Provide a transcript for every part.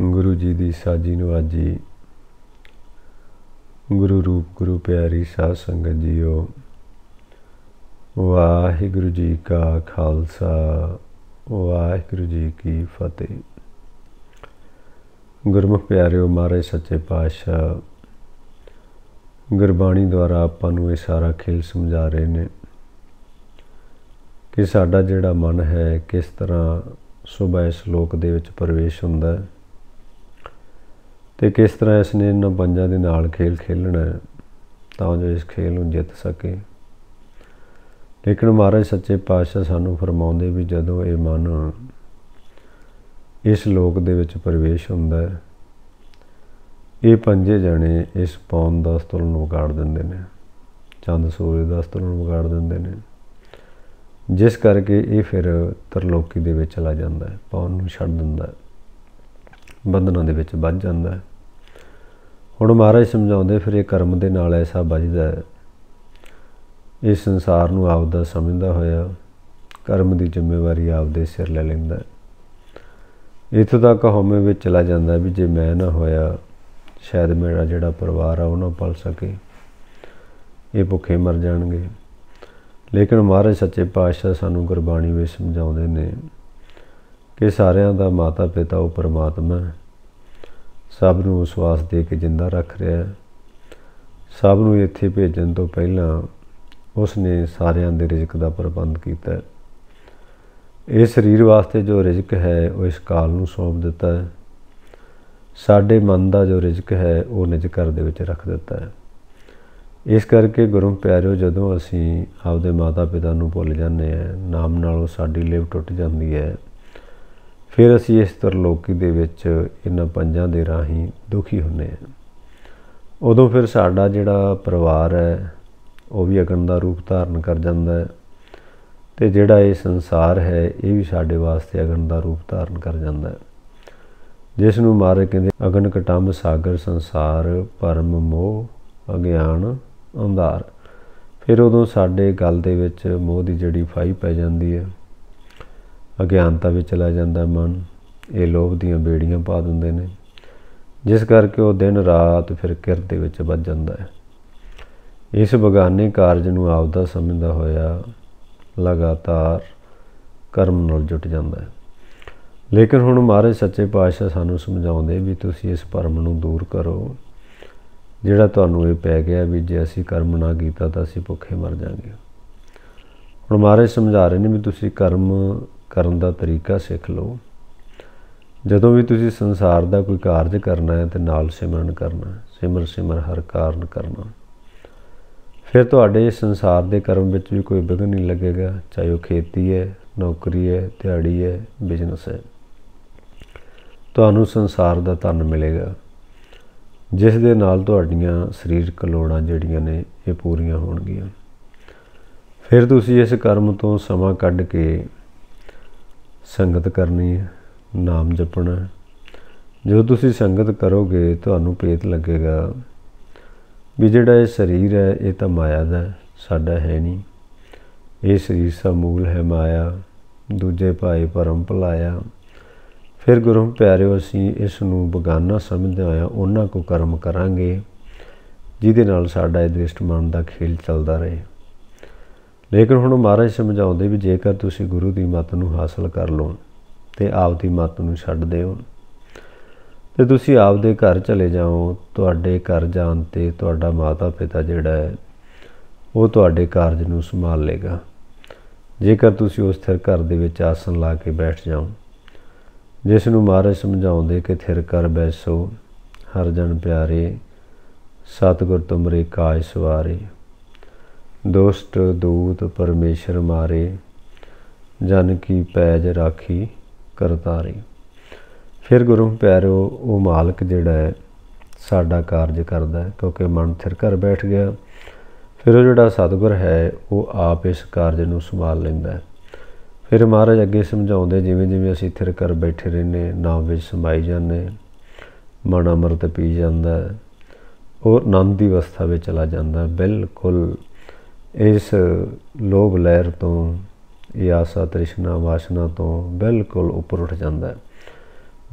ਗੁਰੂ ਜੀ ਦੀ ਸਾਜੀ ਨੂੰ ਹੀ ਗੁਰੂ ਰੂਪ ਗੁਰੂ ਪਿਆਰੀ ਸਾਧ ਸੰਗਤ ਜੀਓ ਵਾਹਿਗੁਰੂ ਜੀ ਕਾ ਖਾਲਸਾ ਵਾਹਿਗੁਰੂ ਜੀ ਕੀ ਫਤਿਹ ਗੁਰਮੁਖ ਪਿਆਰਿਓ ਮਾਰੇ ਸੱਚੇ ਪਾਤਸ਼ਾਹ ਗੁਰਬਾਣੀ ਦੁਆਰਾ ਆਪਾਂ ਨੂੰ ਇਹ ਸਾਰਾ ਖੇਲ ਸਮਝਾ ਰਹੇ ਨੇ ਕਿ ਸਾਡਾ ਜਿਹੜਾ ਮਨ ਹੈ ਕਿਸ ਤਰ੍ਹਾਂ ਸੁਬਹ ਲੋਕ ਦੇ ਵਿੱਚ ਪ੍ਰਵੇਸ਼ ਹੁੰਦਾ ਹੈ ਤੇ ਕਿਸ ਤਰ੍ਹਾਂ ਇਸ ਨੇ ਇਹਨਾਂ ਪੰਜਾਂ ਦੇ ਨਾਲ ਖੇਲ ਖੇਲਣਾ ਹੈ ਤਾਂ ਜੋ ਇਸ ਖੇਲ ਨੂੰ ਜਿੱਤ ਸਕੇ ਲੇਕਿਨ ਮਹਾਰਾਜ ਸੱਚੇ ਪਾਤਸ਼ਾਹ ਸਾਨੂੰ ਫਰਮਾਉਂਦੇ ਵੀ ਜਦੋਂ ਇਹ ਮਨ ਇਸ ਲੋਕ ਦੇ ਵਿੱਚ ਪ੍ਰਵੇਸ਼ ਹੁੰਦਾ ਹੈ ਇਹ ਪੰਜੇ ਜਣੇ ਇਸ ਪੌਣ ਦਾ ਸਤਲ ਨੂੰ ਵਿਗਾੜ ਦਿੰਦੇ ਨੇ ਚੰਦ ਸੂਰਜ ਦਾ ਸਤਲ ਨੂੰ ਵਿਗਾੜ ਦਿੰਦੇ ਨੇ ਜਿਸ ਕਰਕੇ ਇਹ ਫਿਰ ਤਰਲੋਕੀ ਦੇ ਵਿੱਚ ਚਲਾ ਜਾਂਦਾ ਹੈ ਪੌਣ ਨੂੰ ਛੱਡ ਦਿੰਦਾ ਹੈ ਬੰਧਨਾਂ ਦੇ ਵਿੱਚ ਵੱਜ ਜਾਂਦਾ ਹੈ ਹੁਣ ਮਹਾਰਾਜ ਸਮਝਾਉਂਦੇ ਫਿਰ ਇਹ ਕਰਮ ਦੇ ਨਾਲ ਐਸਾ ਵੱਜਦਾ ਹੈ ਇਹ ਸੰਸਾਰ ਨੂੰ ਆਪਦਾ ਸਮਝਦਾ ਹੋਇਆ ਕਰਮ ਦੀ ਜ਼ਿੰਮੇਵਾਰੀ ਆਪਦੇ ਸਿਰ ਲੈ ਲੈਂਦਾ ਹੈ ਇਥੋਂ ਤੱਕ ਹਉਮੈ ਵਿੱਚ ਚਲਾ ਜਾਂਦਾ ਵੀ ਜੇ ਮੈਂ ਨਾ ਹੋਇਆ ਸ਼ਾਇਦ ਮੇਰਾ ਜਿਹੜਾ ਪਰਿਵਾਰ ਆ ਉਹ ਨਾ ਪਲ ਸਕੇ ਇਹ ਭੁੱਖੇ ਮਰ ਜਾਣਗੇ ਲੇਕਿਨ ਮਹਾਰਾਜ ਸੱਚੇ ਪਾਤਸ਼ਾਹ ਸਾਨੂੰ ਗੁਰਬਾਣੀ ਵਿੱਚ ਸਮਝਾਉਂਦੇ ਨੇ ਕਿ ਸਾਰਿਆਂ ਦਾ ਮਾਤਾ ਪਿਤਾ ਉਹ ਪਰਮਾਤਮਾ ਹੈ ਸਭ ਨੂੰ ਵਿਸ਼ਵਾਸ ਦੇ ਕੇ ਜਿੰਦਾ ਰੱਖ ਰਿਹਾ ਹੈ ਸਭ ਨੂੰ ਇੱਥੇ ਭੇਜਣ ਤੋਂ ਪਹਿਲਾਂ ਉਸ ਨੇ ਸਾਰਿਆਂ ਦੇ ਰਿਜ਼ਕ ਦਾ ਪ੍ਰਬੰਧ ਕੀਤਾ ਹੈ ਇਹ ਸਰੀਰ ਵਾਸਤੇ ਜੋ ਰਿਜ਼ਕ ਹੈ ਉਹ ਇਸ ਕਾਲ ਨੂੰ ਸੌਂਪ ਦਿੱਤਾ ਹੈ ਸਾਡੇ ਮਨ ਦਾ ਜੋ ਰਿਜ਼ਕ ਹੈ ਉਹ ਨਿਜ ਘਰ ਦੇ ਵਿੱਚ ਰੱਖ ਦਿੱਤਾ ਹੈ ਇਸ ਕਰਕੇ ਗੁਰੂ ਪਿਆਰਿਓ ਜਦੋਂ ਅਸੀਂ ਆਪਦੇ ਮਾਤਾ ਪਿਤਾ ਨੂੰ ਭੁੱਲ ਜਾਂਦੇ ਆ ਨਾਮ ਨਾਲੋਂ ਸਾਡੀ ਲਿਵ ਟੁੱਟ ਜਾਂਦੀ ਹੈ ਫਿਰ ਅਸੀਂ ਇਸ ਤਰਲੋਕੀ ਦੇ ਵਿੱਚ ਇਹਨਾਂ ਪੰਜਾਂ ਦੇ ਰਾਹੀਂ ਦੁਖੀ ਹੁੰਨੇ ਆ ਉਦੋਂ ਫਿਰ ਸਾਡਾ ਜਿਹੜਾ ਪਰਿਵਾਰ ਹੈ ਉਹ ਵੀ ਅਗਨ ਦਾ ਰੂਪ ਧਾਰਨ ਕਰ ਜਾਂਦਾ ਹੈ ਤੇ ਜਿਹੜਾ ਇਹ ਸੰਸਾਰ ਹੈ ਇਹ ਵੀ ਸਾਡੇ ਵਾਸਤੇ ਅਗਨ ਦਾ ਰੂਪ ਧਾਰਨ ਕਰ ਜਾਂਦਾ ਹੈ ਜਿਸ ਨੂੰ ਮਾਰੇ ਕਹਿੰਦੇ ਅਗਨ ਕਟੰਬ ਸਾਗਰ ਸੰਸਾਰ ਪਰਮ ਮੋਹ ਅਗਿਆਨ ਅੰਧਾਰ ਫਿਰ ਉਦੋਂ ਸਾਡੇ ਗਲ ਦੇ ਵਿੱਚ ਮੋਹ ਦੀ ਜੜੀ ਫਾਈ ਪੈ ਜਾਂਦੀ ਹੈ ਅਗਿਆਨਤਾ ਵਿੱਚ ਚਲਾ ਜਾਂਦਾ ਮਨ ਇਹ ਲੋਭ ਦੀਆਂ ਬੇੜੀਆਂ ਪਾ ਦਿੰਦੇ ਨੇ ਜਿਸ ਕਰਕੇ ਉਹ ਦਿਨ ਰਾਤ ਫਿਰ ਕਿਰਤ ਦੇ ਵਿੱਚ ਵੱਜ ਜਾਂਦਾ ਹੈ ਇਸ ਬਗਾਨੇ ਕਾਰਜ ਨੂੰ ਆਪਦਾ ਸਮਝਦਾ ਹੋਇਆ ਲਗਾਤਾਰ ਕਰਮ ਨਾਲ ਜੁਟ ਜਾਂਦਾ ਹੈ ਲੇਕਿਨ ਹੁਣ ਮਹਾਰਾਜ ਸੱਚੇ ਪਾਤਸ਼ਾਹ ਸਾਨੂੰ ਸਮਝਾਉਂਦੇ ਵੀ ਤੁਸੀਂ ਇਸ ਪਰਮ ਨੂੰ ਦੂਰ ਕਰੋ ਜਿਹੜਾ ਤੁਹਾਨੂੰ ਇਹ ਪੈ ਗਿਆ ਵੀ ਜੇ ਅਸੀਂ ਕਰਮ ਨਾ ਕੀਤਾ ਤਾਂ ਅਸੀਂ ਭੁੱਖੇ ਮਰ ਜਾਾਂਗੇ ਹੁਣ ਮਹਾਰਾਜ ਸਮਝਾ ਰਹੇ ਨੇ ਵੀ ਤੁਸੀਂ ਕਰਮ ਕਰਨ ਦਾ ਤਰੀਕਾ ਸਿੱਖ ਲਓ ਜਦੋਂ ਵੀ ਤੁਸੀਂ ਸੰਸਾਰ ਦਾ ਕੋਈ ਕਾਰਜ ਕਰਨਾ ਹੈ ਤੇ ਨਾਲ ਸਿਮਰਨ ਕਰਨਾ ਹੈ ਸਿਮਰ ਸਿਮਰ ਹਰ ਕਾਰਨ ਕਰਨਾ ਫਿਰ ਤੁਹਾਡੇ ਸੰਸਾਰ ਦੇ ਕਰਮ ਵਿੱਚ ਵੀ ਕੋਈ ਵਿਘਨ ਨਹੀਂ ਲੱਗੇਗਾ ਚਾਹੇ ਉਹ ਖੇਤੀ ਹੈ ਨੌਕਰੀ ਹੈ ਦਿਹਾੜੀ ਹੈ ਬਿਜ਼ਨਸ ਹੈ ਤੁਹਾਨੂੰ ਸੰਸਾਰ ਦਾ ਧਨ ਮਿਲੇਗਾ ਜਿਸ ਦੇ ਨਾਲ ਤੁਹਾਡੀਆਂ ਸਰੀਰਕ ਲੋੜਾਂ ਜਿਹੜੀਆਂ ਨੇ ਇਹ ਪੂਰੀਆਂ ਹੋਣਗੀਆਂ ਫਿਰ ਤੁਸੀਂ ਇਸ ਕਰਮ ਤੋਂ ਸਮਾਂ ਕੱਢ ਕੇ ਸੰਗਤ ਕਰਨੀ ਹੈ ਨਾਮ ਜਪਣਾ ਹੈ ਤੁਸੀਂ ਸੰਗਤ ਕਰੋਗੇ ਤੁਹਾਨੂੰ ਪੇਤ ਲੱਗੇਗਾ ਵੀ ਜਿਹੜਾ ਇਹ ਸਰੀਰ ਹੈ ਇਹ ਤਾਂ ਮਾਇਆ ਦਾ ਸਾਡਾ ਹੈ ਨਹੀਂ ਇਹ ਸਰੀਰ ਦਾ ਮੂਲ ਹੈ ਮਾਇਆ ਦੂਜੇ ਭਾਏ ਪਰਮ ਭਲਾਇਆ ਫਿਰ ਗੁਰੂ ਪਿਆਰਿਓ ਅਸੀਂ ਇਸ ਨੂੰ ਬਗਾਨਾ ਸਮਝਦੇ ਆਇਆ ਉਹਨਾਂ ਕੋ ਕਰਮ ਕਰਾਂਗੇ ਜਿਹਦੇ ਨਾਲ ਸਾਡਾ ਇਹ ਦ੍ਰਿਸ਼ਟਮਾਨ ਦਾ ਖੇਲ ਚੱਲਦਾ ਰਹੇ ਲੇਕਿਨ ਹੁਣ ਮਹਾਰਾਜ ਸਮਝਾਉਂਦੇ ਵੀ ਜੇਕਰ ਤੁਸੀਂ ਗੁਰੂ ਦੀ ਮੱਤ ਨੂੰ ਹਾਸਲ ਕਰ ਲਓ ਤੇ ਆਪ ਦੀ ਮੱਤ ਨੂੰ ਛੱਡ ਦਿਓ ਤੇ ਤੁਸੀਂ ਆਪ ਦੇ ਘਰ ਚਲੇ ਜਾਓ ਤੁਹਾਡੇ ਘਰ ਜਾਣ ਤੇ ਤੁਹਾਡਾ ਮਾਤਾ ਪਿਤਾ ਜਿਹੜਾ ਹੈ ਉਹ ਤੁਹਾਡੇ ਕਾਰਜ ਨੂੰ ਸੰਭਾਲ ਲੇਗਾ ਜੇਕਰ ਤੁਸੀਂ ਉਸ ਥਿਰ ਘਰ ਦੇ ਵਿੱਚ ਆਸਣ ਲਾ ਕੇ ਬੈਠ ਜਾਓ ਜਿਸ ਨੂੰ ਮਹਾਰਾਜ ਸਮਝਾਉਂਦੇ ਕਿ ਥਿਰ ਕਰ ਬੈਸੋ ਹਰ ਜਨ ਪਿਆਰੇ ਸਤਿਗੁਰ ਤੁਮਰੇ ਕਾਜ ਸਵਾਰੇ ਦੁਸ਼ਟ ਦੂਤ ਪਰਮੇਸ਼ਰ ਮਾਰੇ ਜਨ ਕੀ ਪੈਜ ਰਾਖੀ ਕਰਤਾਰੀ ਫਿਰ ਗੁਰੂ ਪਿਆਰੋ ਉਹ ਮਾਲਕ ਜਿਹੜਾ ਹੈ ਸਾਡਾ ਕਾਰਜ ਕਰਦਾ ਹੈ ਕਿਉਂਕਿ ਮਨ ਥਿਰ ਘਰ ਬੈਠ ਗਿਆ ਫਿਰ ਉਹ ਜਿਹੜਾ ਸਤਗੁਰ ਹੈ ਉਹ ਆਪ ਇਸ ਕਾਰਜ ਨੂੰ ਸੰਭਾਲ ਲੈਂਦਾ ਹੈ ਫਿਰ ਮਹਾਰਾਜ ਅੱਗੇ ਸਮਝਾਉਂਦੇ ਜਿਵੇਂ ਜਿਵੇਂ ਅਸੀਂ ਥਿਰ ਕਰ ਬੈਠੇ ਰਹਿੰਨੇ ਨਾਮ ਵਿੱਚ ਸਮਾਈ ਜਾਂਦੇ ਮਨ ਅਮਰਤ ਪੀ ਜਾਂਦਾ ਔਰ ਆਨੰਦ ਦੀ ਅਵਸਥਾ ਵਿੱਚ ਚਲਾ ਜਾਂਦਾ ਬਿਲਕੁਲ ਇਸ ਲੋਭ ਲਹਿਰ ਤੋਂ ਇਹ ਆਸਾ ਤ੍ਰਿਸ਼ਨਾ ਵਾਸ਼ਨਾ ਤੋਂ ਬਿਲਕੁਲ ਉੱਪਰ ਉੱਠ ਜਾਂਦਾ ਹੈ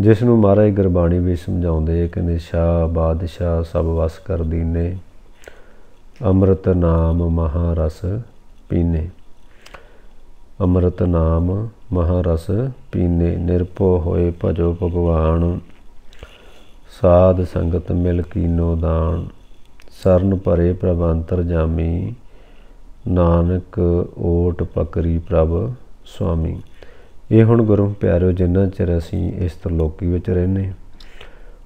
ਜਿਸ ਨੂੰ ਮਹਾਰਾਜ ਗੁਰਬਾਣੀ ਵੀ ਸਮਝਾਉਂਦੇ ਕਹਿੰਦੇ ਸ਼ਾ ਬਾਦਸ਼ਾ ਸਭ ਵਸ ਕਰ ਦੀਨੇ ਅੰਮ੍ਰਿਤ ਨਾਮ ਮਹਾਰਸ ਪੀਨੇ ਅੰਮ੍ਰਿਤ ਨਾਮ ਮਹਾਰਸ ਪੀਨੇ ਨਿਰਭਉ ਹੋਏ ਭਜੋ ਭਗਵਾਨ ਸਾਧ ਸੰਗਤ ਮਿਲ ਕੀਨੋ ਦਾਨ ਸਰਨ ਭਰੇ ਪ੍ਰਭੰਤਰ ਜਾਮੀ ਨਾਨਕ ਓਟ ਪਕਰੀ ਪ੍ਰਭ ਸੁਆਮੀ ਇਹ ਹੁਣ ਗੁਰੂ ਪਿਆਰੋ ਜਿੰਨਾ ਚਿਰ ਅਸੀਂ ਇਸ ਤਰਲੋਕੀ ਵਿੱਚ ਰਹਿੰਨੇ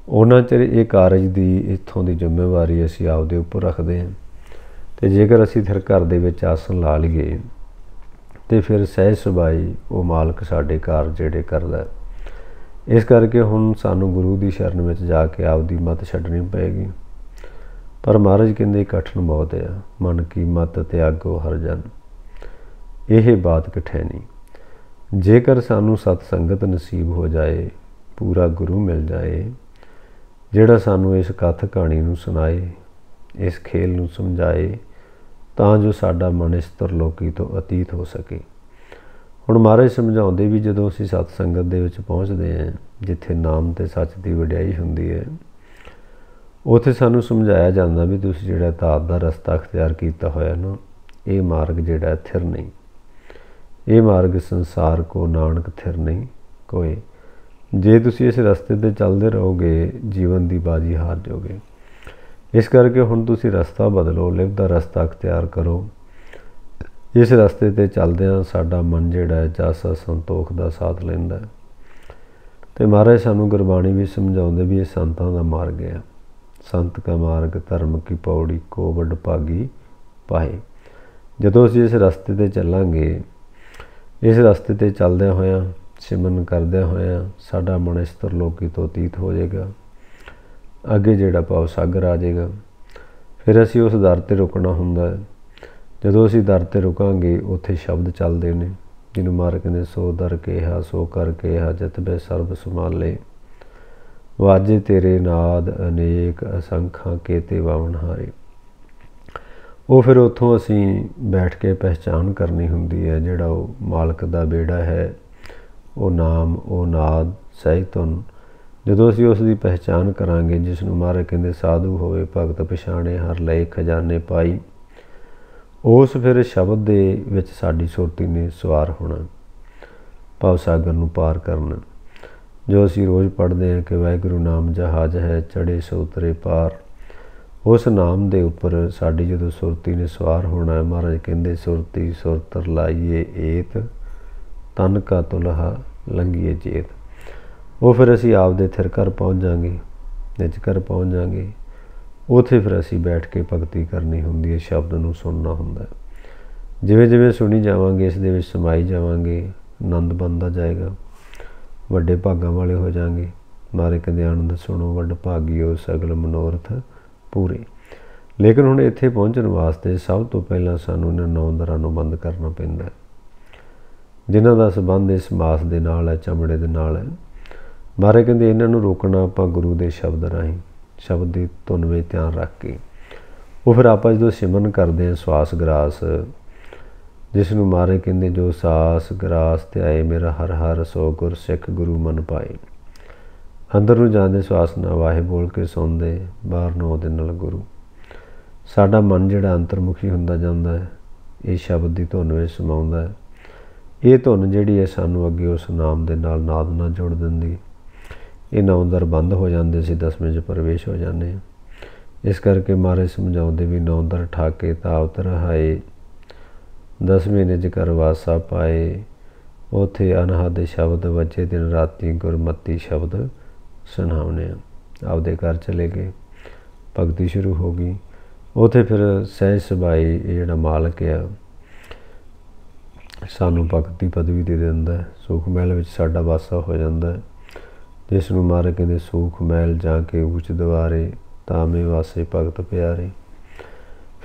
ਉਹਨਾਂ ਚਿਰ ਇਹ ਕਾਰਜ ਦੀ ਇਥੋਂ ਦੀ ਜ਼ਿੰਮੇਵਾਰੀ ਅਸੀਂ ਆਪਦੇ ਉੱਪਰ ਰੱਖਦੇ ਹਾਂ ਤੇ ਜੇਕਰ ਅਸੀਂ ਫਿਰ ਘਰ ਦੇ ਵਿੱਚ ਆਸਣ ਲਾ ਲਈਏ ਤੇ ਫਿਰ ਸਹਿ ਸੁਭਾਈ ਉਹ ਮਾਲਕ ਸਾਡੇ ਘਰ ਜਿਹੜੇ ਕਰਦਾ ਇਸ ਕਰਕੇ ਹੁਣ ਸਾਨੂੰ ਗੁਰੂ ਦੀ ਸ਼ਰਨ ਵਿੱਚ ਜਾ ਕੇ ਆਪਦੀ ਮਤ ਛੱਡਣੀ ਪਏਗੀ ਪਰ ਮਹਾਰਾਜ ਕਹਿੰਦੇ ਇਕੱਠ ਨੂੰ ਮੌਤ ਆ ਮਨ ਕੀ ਮਤ ਤਿਆਗੋ ਹਰ ਜਨ ਇਹ ਬਾਤ ਕਠੈ ਨਹੀਂ ਜੇਕਰ ਸਾਨੂੰ ਸਤ ਸੰਗਤ ਨਸੀਬ ਹੋ ਜਾਏ ਪੂਰਾ ਗੁਰੂ ਮਿਲ ਜਾਏ ਜਿਹੜਾ ਸਾਨੂੰ ਇਸ ਕਥ ਕਹਾਣੀ ਨੂੰ ਸੁਣਾਏ ਇਸ ਖੇਲ ਨੂੰ ਸਮਝਾਏ ਤਾਂ ਜੋ ਸਾਡਾ ਮਨ ਇਸ ਤਰਲੋਕੀ ਤੋਂ ਅਤੀਤ ਹੋ ਸਕੇ ਹੁਣ ਮਹਾਰਾਜ ਸਮਝਾਉਂਦੇ ਵੀ ਜਦੋਂ ਅਸੀਂ ਸਤ ਸੰਗਤ ਦੇ ਵਿੱਚ ਪਹੁੰਚਦੇ ਹਾਂ ਜਿੱਥੇ ਨਾਮ ਤੇ ਸੱਚ ਦੀ ਵਡਿਆਈ ਹੁੰਦੀ ਹੈ ਉਥੇ ਸਾਨੂੰ ਸਮਝਾਇਆ ਜਾਂਦਾ ਵੀ ਤੁਸੀਂ ਜਿਹੜਾ ਤਾਪ ਦਾ ਰਸਤਾ ਅਖਤਿਆਰ ਕੀਤਾ ਹੋਇਆ ਨਾ ਇਹ ਮਾਰਗ ਜਿਹੜਾ ਥਿਰ ਨਹੀਂ ਇਹ ਮਾਰਗ ਸੰਸਾਰ ਕੋ ਨਾਨਕ ਥਿਰ ਨਹੀਂ ਕੋਏ ਜੇ ਤੁਸੀਂ ਇਸ ਰਸਤੇ ਤੇ ਚੱਲਦੇ ਰਹੋਗੇ ਜੀਵਨ ਦੀ ਬਾਜੀ ਹਾਰ ਜਾਓਗੇ ਇਸ ਕਰਕੇ ਹੁਣ ਤੁਸੀਂ ਰਸਤਾ ਬਦਲੋ ਲਿਵ ਦਾ ਰਸਤਾ اختیار ਕਰੋ ਇਸ ਰਸਤੇ ਤੇ ਚੱਲਦਿਆਂ ਸਾਡਾ ਮਨ ਜਿਹੜਾ ਹੈ ਜਾਸਾ ਸੰਤੋਖ ਦਾ ਸਾਥ ਲੈਂਦਾ ਹੈ ਤੇ ਮਹਾਰਾਜ ਸਾਨੂੰ ਗੁਰਬਾਣੀ ਵੀ ਸਮਝਾਉਂਦੇ ਵੀ ਇਹ ਸੰਤਾਂ ਦਾ ਮਾਰਗ ਹੈ ਸੰਤ ਕਾ ਮਾਰਗ ਧਰਮ ਕੀ ਪੌੜੀ ਕੋ ਵੱਡ ਭਾਗੀ ਪਾਏ ਜਦੋਂ ਅਸੀਂ ਇਸ ਰਸਤੇ ਤੇ ਚੱਲਾਂਗੇ ਇਸ ਰਸਤੇ ਤੇ ਚੱਲਦੇ ਹੋਇਆ ਸਿਮਰਨ ਕਰਦੇ ਹੋਇਆ ਸਾਡਾ ਮਨ ਇਸ ਲੋਕੀ ਤੋਂ ਤੀਤ ਹੋ ਜਾਏਗਾ ਅੱਗੇ ਜਿਹੜਾ ਪਾਉ ਸਾਗਰ ਆ ਜਾਏਗਾ ਫਿਰ ਅਸੀਂ ਉਸ ਦਰ ਤੇ ਰੁਕਣਾ ਹੁੰਦਾ ਹੈ ਜਦੋਂ ਅਸੀਂ ਦਰ ਤੇ ਰੁਕਾਂਗੇ ਉੱਥੇ ਸ਼ਬਦ ਚੱਲਦੇ ਨੇ ਜਿਹਨੂੰ ਮਾਰਗ ਕਹਿੰਦੇ ਸੋ ਦਰ ਕੇਹਾ ਸੋ ਕਰ ਜਤ ਬੇ ਸਰਬ ਸੁਮਾਲੇ ਵਾਜੇ ਤੇਰੇ ਨਾਦ ਅਨੇਕ ਅਸੰਖਾਂ ਕੇਤੇ ਵਾਵਣ ਹਾਰੇ ਉਹ ਫਿਰ ਉੱਥੋਂ ਅਸੀਂ ਬੈਠ ਕੇ ਪਹਿਚਾਨ ਕਰਨੀ ਹੁੰਦੀ ਹੈ ਜਿਹੜਾ ਉਹ ਮਾਲਕ ਦਾ ਬੇੜਾ ਹੈ ਉਹ ਨਾਮ ਉਹ ਨਾਦ ਸਹਿਤੁਨ ਜਦੋਂ ਅਸੀਂ ਉਸ ਦੀ ਪਹਿਚਾਨ ਕਰਾਂਗੇ ਜਿਸ ਨੂੰ ਮਹਾਰਾਜ ਕਹਿੰਦੇ ਸਾਧੂ ਹੋਵੇ ਭਗਤ ਪਛਾਣੇ ਹਰ ਲੈ ਖਜ਼ਾਨੇ ਪਾਈ ਉਸ ਫਿਰ ਸ਼ਬਦ ਦੇ ਵਿੱਚ ਸਾਡੀ ਸੁਰਤੀ ਨੇ ਸਵਾਰ ਹੋਣਾ ਪਾਉ ਸਾਗਰ ਨੂੰ ਪਾਰ ਕਰਨਾ ਜੋ ਅਸੀਂ ਰੋਜ਼ ਪੜ੍ਹਦੇ ਹਾਂ ਕਿ ਵਾਹਿਗੁਰੂ ਨਾਮ ਜਹਾਜ਼ ਹੈ ਚੜੇ ਸੋ ਉਤਰੇ ਪਾਰ ਉਸ ਨਾਮ ਦੇ ਉੱਪਰ ਸਾਡੀ ਜਦੋਂ ਸੁਰਤੀ ਨੇ ਸਵਾਰ ਹੋਣਾ ਹੈ ਮਹਾਰਾਜ ਕਹਿੰਦੇ ਸੁਰਤੀ ਸੁਰਤਰ ਲਾਈਏ ਏਤ ਤਨ ਕਾ ਤੁਲਹਾ ਲੰਗੀਏ ਜੇਤ ਉਹ ਫਿਰ ਅਸੀਂ ਆਪ ਦੇ ਥਿਰ ਕਰ ਪਹੁੰਚ ਜਾਾਂਗੇ ਨਿਜ ਕਰ ਪਹੁੰਚ ਜਾਾਂਗੇ ਉਥੇ ਫਿਰ ਅਸੀਂ ਬੈਠ ਕੇ ਭਗਤੀ ਕਰਨੀ ਹੁੰਦੀ ਹੈ ਸ਼ਬਦ ਨੂੰ ਸੁਣਨਾ ਹੁੰਦਾ ਜਿਵੇਂ ਜਿਵੇਂ ਸੁਣੀ ਜਾਵਾਂਗੇ ਇਸ ਦੇ ਵਿੱਚ ਸਮਾਈ ਜਾਵਾਂਗੇ ਆਨੰਦ ਬੰਦਾ ਜਾਏਗਾ ਵੱਡੇ ਭਾਗਾਂ ਵਾਲੇ ਹੋ ਜਾਾਂਗੇ ਮਾਰੇ ਕਹਿੰਦੇ ਆਨੰਦ ਸੁਣੋ ਵੱਡ ਭਾਗਿਓ ਸਗਲ ਮਨੋਰਥ ਪੂਰੇ ਲੇਕਿਨ ਹੁਣ ਇੱਥੇ ਪਹੁੰਚਣ ਵਾਸਤੇ ਸਭ ਤੋਂ ਪਹਿਲਾਂ ਸਾਨੂੰ ਇਹਨਾਂ ਨੌਂ ਦਰਾਂ ਨੂੰ ਬੰਦ ਕਰਨਾ ਪੈਂਦਾ ਹੈ ਜਿਨ੍ਹਾਂ ਦਾ ਸਬੰਧ ਇਸ ਮਾਸ ਦੇ ਨਾਲ ਹੈ ਚਮੜੇ ਦੇ ਨਾਲ ਹੈ ਮਾਰੇ ਕਹਿੰਦੇ ਇਹਨਾਂ ਨੂੰ ਰੋਕਣਾ ਆਪਾਂ ਗੁਰੂ ਦੇ ਸ਼ਬਦ ਰਾਹੀਂ ਸ਼ਬਦ ਦੀ ਧੁਨ ਵਿੱਚ ਧਿਆਨ ਰੱਖ ਕੇ ਉਹ ਫਿਰ ਆਪਾਂ ਜਦੋਂ ਸਿਮਰਨ ਕਰਦੇ ਹਾਂ ਸਵਾਸ ਗਰਾਸ ਜਿਸ ਨੂੰ ਮਾਰੇ ਕਹਿੰਦੇ ਜੋ ਸਾਸ ਗਰਾਸ ਤੇ ਆਏ ਮੇਰਾ ਹਰ ਹਰ ਸੋ ਗੁਰ ਸਿੱਖ ਗੁਰੂ ਮਨ ਪਾਏ ਅੰਦਰ ਨੂੰ ਜਾਂਦੇ ਸਵਾਸ ਨਾ ਵਾਹੇ ਬੋਲ ਕੇ ਸੌਂਦੇ ਬਾਹਰ ਨੂੰ ਉਹਦੇ ਨਾਲ ਗੁਰੂ ਸਾਡਾ ਮਨ ਜਿਹੜਾ ਅੰਤਰਮੁਖੀ ਹੁੰਦਾ ਜਾਂਦਾ ਹੈ ਇਹ ਸ਼ਬਦ ਦੀ ਧੁਨ ਵਿੱਚ ਸਮਾਉਂਦਾ ਹੈ ਇਹ ਧੁਨ ਜਿਹੜੀ ਹੈ ਸਾਨੂੰ ਅੱਗੇ ਉਸ ਨਾਮ ਦੇ ਨਾਲ ਨਾਦ ਨਾਲ ਜੋੜ ਦਿੰਦੀ ਇਹ ਨਾਮ ਦਰ ਬੰਦ ਹੋ ਜਾਂਦੇ ਸੀ ਦਸਵੇਂ ਚ ਪ੍ਰਵੇਸ਼ ਹੋ ਜਾਂਦੇ ਇਸ ਕਰਕੇ ਮਾਰੇ ਸਮਝਾਉਂਦੇ ਵੀ ਨਾਮ ਦਰ ਠਾਕੇ ਤਾਵਤ ਰਹਾਏ ਦਸਵੇਂ ਨਿਜ ਕਰ ਵਾਸਾ ਪਾਏ ਉਥੇ ਅਨਹਦ ਸ਼ਬਦ ਵਜੇ ਦਿਨ ਰਾਤੀ ਗੁਰਮਤੀ ਸ਼ਬਦ ਸੁਣਾਉਨੇ ਆਪਦੇ ਘਰ ਚਲੇ ਗਏ ਭਗਤੀ ਸ਼ੁਰੂ ਹੋ ਗਈ ਉਥੇ ਫਿਰ ਸਹਿਜ ਸਭਾਈ ਇਹ ਜਿਹੜਾ ਮਾਲਕ ਆ ਸਾਨੂੰ ਭਗਤੀ ਪਦਵੀ ਦੇ ਦਿੰਦਾ ਸੁਖ ਮਹਿਲ ਵਿੱਚ ਸਾਡਾ ਵਾਸਾ ਹੋ ਜਾਂਦਾ ਜਿਸ ਨੂੰ ਮਾਰ ਕਹਿੰਦੇ ਸੁਖ ਮਹਿਲ ਜਾ ਕੇ ਉੱਚ ਦਵਾਰੇ ਤਾਮੇ ਵਾਸੇ ਭਗਤ ਪਿਆਰੇ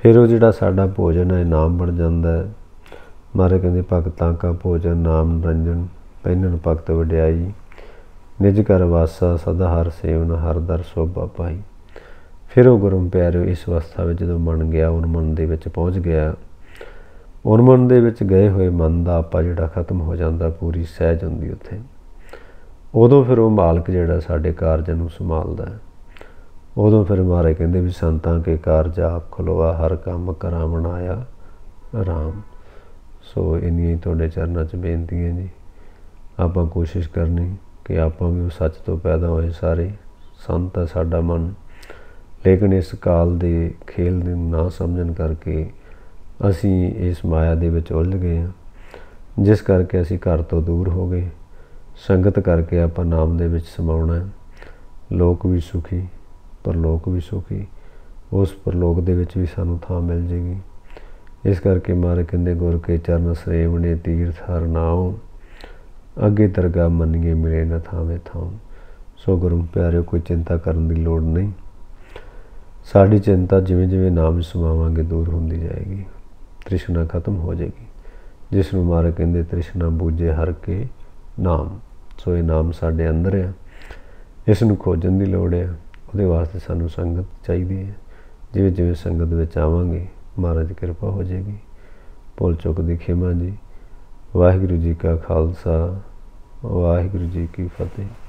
ਫਿਰ ਉਹ ਜਿਹੜਾ ਸਾਡਾ ਭੋਜਨ ਹੈ ਨਾਮ ਬਣ ਜਾਂਦਾ ਹੈ ਮਹਾਰਾਜ ਕਹਿੰਦੇ ਭਗਤਾਂ ਕਾ ਭੋਜਨ ਨਾਮ ਨਿਰੰਜਨ ਪਹਿਨਣ ਭਗਤ ਵਡਿਆਈ ਨਿਜ ਕਰ ਵਾਸਾ ਸਦਾ ਹਰ ਸੇਵਨ ਹਰ ਦਰ ਸੋਭਾ ਪਾਈ ਫਿਰ ਉਹ ਗੁਰੂ ਪਿਆਰਿਓ ਇਸ ਅਵਸਥਾ ਵਿੱਚ ਜਦੋਂ ਬਣ ਗਿਆ ਉਹ ਮਨ ਦੇ ਵਿੱਚ ਪਹੁੰਚ ਗਿਆ ਉਹ ਮਨ ਦੇ ਵਿੱਚ ਗਏ ਹੋਏ ਮਨ ਦਾ ਆਪਾ ਜਿਹੜਾ ਖਤਮ ਹੋ ਜਾਂਦਾ ਪੂਰੀ ਸਹਿਜ ਹੁੰਦੀ ਉੱਥੇ ਉਦੋਂ ਫਿਰ ਉਹ ਮਾਲਕ ਜਿਹੜਾ ਸਾਡੇ ਕਾਰਜ ਨੂੰ ਸੰਭਾਲਦਾ ਉਦੋਂ ਫਿਰ ਮਾਰੇ ਕਹਿੰਦੇ ਵੀ ਸੰਤਾਂ ਕੇ ਕਾਰਜ ਆਪ ਖਲੋਆ ਹਰ ਕੰਮ ਕਰਾਵਣਾ ਆ ਆਰਾਮ ਸੋ ਇੰਨੀਆਂ ਤੁਹਾਡੇ ਚਰਨਾਂ 'ਚ ਬੇਨਤੀ ਹੈ ਜੀ ਆਪਾਂ ਕੋਸ਼ਿਸ਼ ਕਰਨੀ ਕਿ ਆਪਾਂ ਵੀ ਉਹ ਸੱਚ ਤੋਂ ਪੈਦਾ ਹੋਏ ਸਾਰੇ ਸੰਤ ਆ ਸਾਡਾ ਮਨ ਲੇਕਿਨ ਇਸ ਕਾਲ ਦੇ ਖੇਲ ਦੇ ਨਾ ਸਮਝਣ ਕਰਕੇ ਅਸੀਂ ਇਸ ਮਾਇਆ ਦੇ ਵਿੱਚ ਉਲਝ ਗਏ ਹਾਂ ਜਿਸ ਕਰਕੇ ਅਸੀਂ ਘਰ ਤੋਂ ਦੂਰ ਹੋ ਗਏ ਸੰਗਤ ਕਰਕੇ ਆਪਾਂ ਨਾਮ ਦੇ ਵਿੱਚ ਸਮਾਉਣਾ ਲੋਕ ਵੀ ਸੁਖੀ ਪਰ ਲੋਕ ਵੀ ਸੁਖੀ ਉਸ ਪਰਲੋਕ ਦੇ ਵਿੱਚ ਵੀ ਸਾਨੂੰ ਥਾਂ ਮਿਲ ਜੇਗੀ ਇਸ ਕਰਕੇ ਮਾਰ ਕਹਿੰਦੇ ਗੁਰ ਕੇ ਚਰਨ ਸਰੇਵ ਨੇ ਤੀਰਥ ਹਰ ਨਾਉ ਅੱਗੇ ਦਰਗਾ ਮੰਨੀਏ ਮਿਲੇ ਨਾ ਥਾਵੇਂ ਥਾਉ ਸੋ ਗੁਰੂ ਪਿਆਰਿਓ ਕੋਈ ਚਿੰਤਾ ਕਰਨ ਦੀ ਲੋੜ ਨਹੀਂ ਸਾਡੀ ਚਿੰਤਾ ਜਿਵੇਂ ਜਿਵੇਂ ਨਾਮ ਸੁਭਾਵਾਂਗੇ ਦੂਰ ਹੁੰਦੀ ਜਾਏਗੀ ਤ੍ਰਿਸ਼ਨਾ ਖਤਮ ਹੋ ਜਾਏਗੀ ਜਿਸ ਨੂੰ ਮਾਰ ਕਹਿੰਦੇ ਤ੍ਰਿਸ਼ਨਾ ਬੂਝੇ ਹਰ ਕੇ ਨਾਮ ਸੋ ਇਹ ਨਾਮ ਸਾਡੇ ਅੰਦਰ ਆ ਇਸ ਨੂੰ ਖੋਜਣ ਦੀ ਲੋੜ ਆ ਉਹਦੇ ਵਾਸਤੇ ਸਾਨੂੰ ਸੰਗਤ ਚਾਹੀਦੀ ਹੈ ਜਿਵੇਂ ਜਿਵੇਂ ਸੰਗਤ ਵਿੱਚ ਆਵਾਂਗੇ ਮਹਾਰਾਜ ਕਿਰਪਾ ਹੋ ਜੇਗੀ ਭੁੱਲ ਚੁੱਕ ਦੀ ਖਿਮਾ ਜੀ ਵਾਹਿਗੁਰੂ ਜੀ ਕਾ ਖਾਲਸਾ ਵਾਹਿਗੁਰੂ ਜੀ ਕੀ ਫਤਿਹ